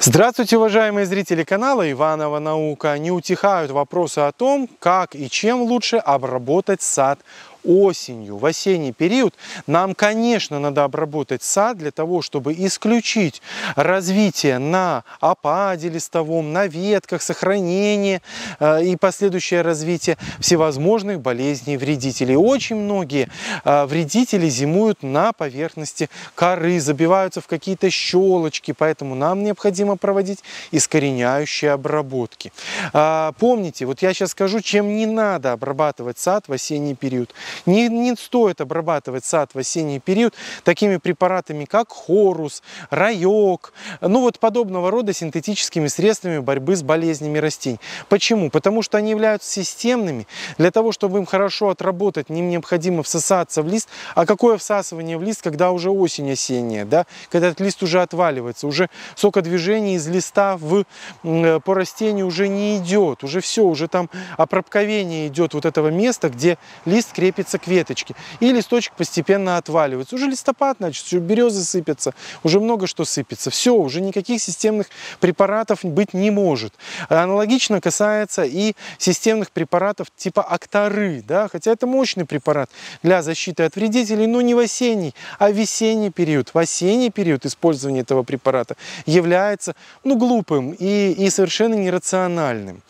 Здравствуйте, уважаемые зрители канала Иванова Наука. Не утихают вопросы о том, как и чем лучше обработать сад осенью, в осенний период, нам, конечно, надо обработать сад для того, чтобы исключить развитие на опаде листовом, на ветках, сохранение э, и последующее развитие всевозможных болезней вредителей. Очень многие э, вредители зимуют на поверхности коры, забиваются в какие-то щелочки, поэтому нам необходимо проводить искореняющие обработки. А, помните, вот я сейчас скажу, чем не надо обрабатывать сад в осенний период. Не, не стоит обрабатывать сад в осенний период такими препаратами, как хорус, райок, ну вот подобного рода синтетическими средствами борьбы с болезнями растений. Почему? Потому что они являются системными. Для того, чтобы им хорошо отработать, им необходимо всосаться в лист. А какое всасывание в лист, когда уже осень осенняя, да? когда этот лист уже отваливается, уже сокодвижение из листа в, э, по растению уже не идет, уже все, уже там опропковение идет вот этого места, где лист крепится сыпятся к веточке, и листочек постепенно отваливается. Уже листопад, значит, уже березы сыпятся, уже много что сыпется. Все, уже никаких системных препаратов быть не может. Аналогично касается и системных препаратов типа Актары, да, хотя это мощный препарат для защиты от вредителей, но не в осенний, а в весенний период. В осенний период использования этого препарата является ну, глупым и, и совершенно нерациональным.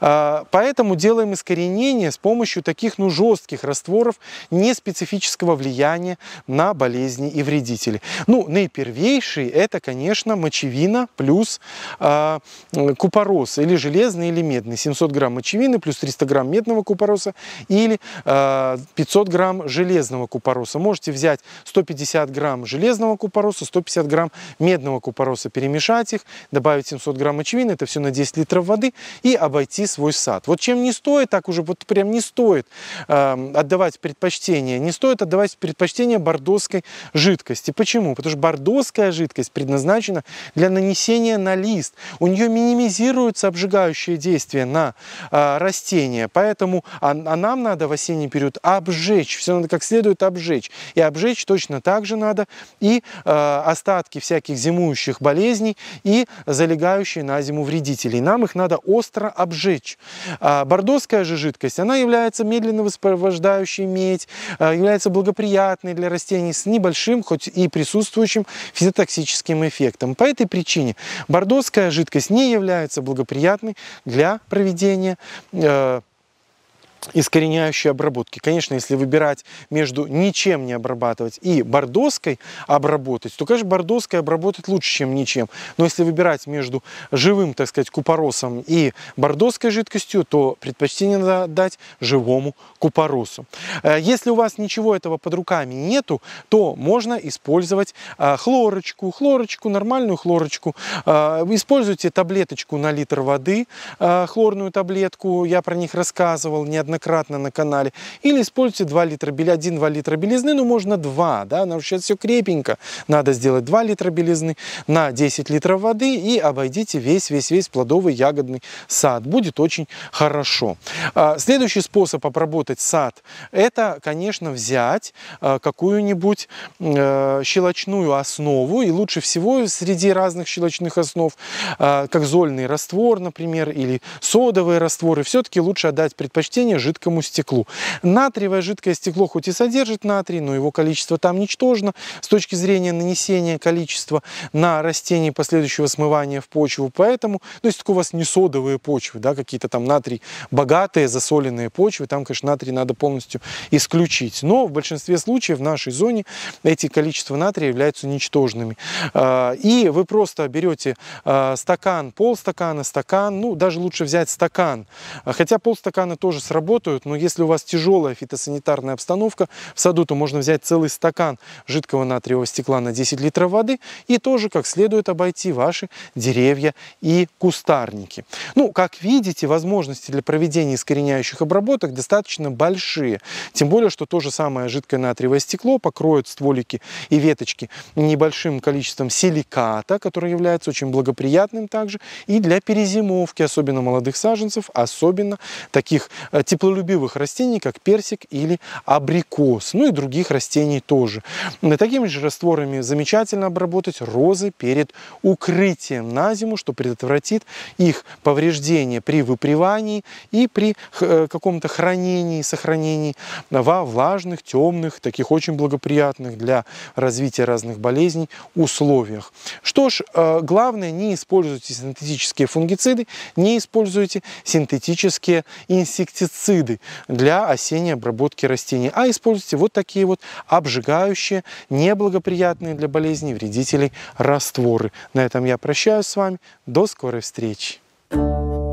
А, поэтому делаем искоренение с помощью таких ну, жестких растворов, договоров, не специфического влияния на болезни и вредители. Ну, наипервейший это, конечно, мочевина плюс э, а, купороз, или железный, или медный. 700 грамм мочевины плюс 300 грамм медного купороса или э, а, 500 грамм железного купороса. Можете взять 150 грамм железного купороса, 150 грамм медного купороса, перемешать их, добавить 700 грамм мочевины, это все на 10 литров воды и обойти свой сад. Вот чем не стоит, так уже вот прям не стоит э, отдавать отдавать предпочтение, не стоит отдавать предпочтение бордоской жидкости. Почему? Потому что бордоская жидкость предназначена для нанесения на лист. У нее минимизируется обжигающее действие на э, а, растение, поэтому а, а нам надо в осенний период обжечь, все надо как следует обжечь. И обжечь точно так же надо и э, остатки всяких зимующих болезней и залегающие на зиму вредителей. Нам их надо остро обжечь. А бордоская же жидкость, она является медленно высвобождающей питающей медь, э, является благоприятной для растений с небольшим, хоть и присутствующим физотоксическим эффектом. По этой причине бордоская жидкость не является благоприятной для проведения э, искореняющей обработки. Конечно, если выбирать между ничем не обрабатывать и бордоской обработать, то, конечно, бордоской обработать лучше, чем ничем. Но если выбирать между живым, так сказать, купоросом и бордоской жидкостью, то предпочтение надо дать живому купоросу. Э, если у вас ничего этого под руками нету, то можно использовать э, хлорочку, хлорочку, нормальную хлорочку. Э, используйте таблеточку на литр воды, хлорную таблетку, я про них рассказывал неоднократно неоднократно на канале. Или используйте 2 литра белизны, 1-2 литра белизны, ну можно 2, да, потому что сейчас все крепенько. Надо сделать 2 литра белизны на 10 литров воды и обойдите весь-весь-весь плодовый ягодный сад. Будет очень хорошо. А, следующий способ обработать сад, это, конечно, взять а, какую-нибудь э, щелочную основу, и лучше всего среди разных щелочных основ, а, как зольный раствор, например, или содовые растворы, все-таки лучше отдать предпочтение жидкому стеклу. Натриевое жидкое стекло хоть и содержит натрий, но его количество там ничтожно. С точки зрения нанесения количества на растение последующего смывания в почву. Поэтому, ну, если у вас не содовые почвы, да, какие-то там натрий богатые, засоленные почвы, там, конечно, натрий надо полностью исключить. Но в большинстве случаев в нашей зоне эти количества натрия являются ничтожными. А, и вы просто берете а, стакан, полстакана, стакан, ну, даже лучше взять стакан. Хотя полстакана тоже сработает работают, но если у вас тяжелая фитосанитарная обстановка в саду, то можно взять целый стакан жидкого натриевого стекла на 10 литров воды и тоже как следует обойти ваши деревья и кустарники. Ну, как видите, возможности для проведения искореняющих обработок достаточно большие, тем более, что то же самое жидкое натриевое стекло покроет стволики и веточки небольшим количеством силиката, который является очень благоприятным также и для перезимовки, особенно молодых саженцев, особенно таких теплых э, теплолюбивых растений, как персик или абрикос, ну и других растений тоже. Такими же растворами замечательно обработать розы перед укрытием на зиму, что предотвратит их повреждение при выпривании и при э, каком-то хранении, сохранении во влажных, темных, таких очень благоприятных для развития разных болезней условиях. Что ж, э, главное, не используйте синтетические фунгициды, не используйте синтетические инсектициды, пестициды для осенней обработки растений, а используйте вот такие вот обжигающие, неблагоприятные для болезней вредителей растворы. На этом я прощаюсь с вами. До скорой встречи! Thank you.